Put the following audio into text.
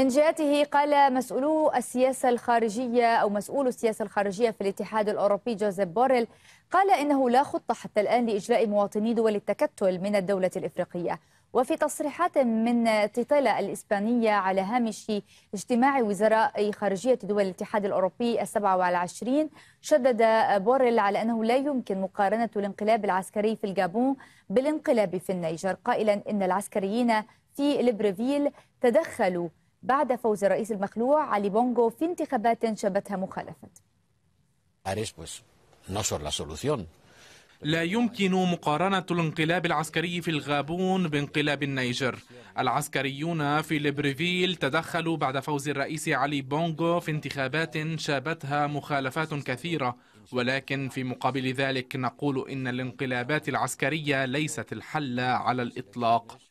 من جهته قال مسؤولو السياسة الخارجية أو مسؤول السياسة الخارجية في الاتحاد الأوروبي جوزيف بوريل قال إنه لا خطة حتى الآن لإجلاء مواطني دول التكتل من الدولة الإفريقية وفي تصريحات من تيتالا الإسبانية على هامش اجتماع وزراء خارجية دول الاتحاد الأوروبي السبعة والعشرين شدد بوريل على أنه لا يمكن مقارنة الانقلاب العسكري في الجابون بالانقلاب في النيجر قائلا إن العسكريين في ليبريفيل تدخلوا بعد فوز الرئيس المخلوع علي بونغو في انتخابات شبتها مخالفة لا يمكن مقارنة الانقلاب العسكري في الغابون بانقلاب النيجر العسكريون في ليبريفيل تدخلوا بعد فوز الرئيس علي بونغو في انتخابات شابتها مخالفات كثيرة ولكن في مقابل ذلك نقول إن الانقلابات العسكرية ليست الحل على الإطلاق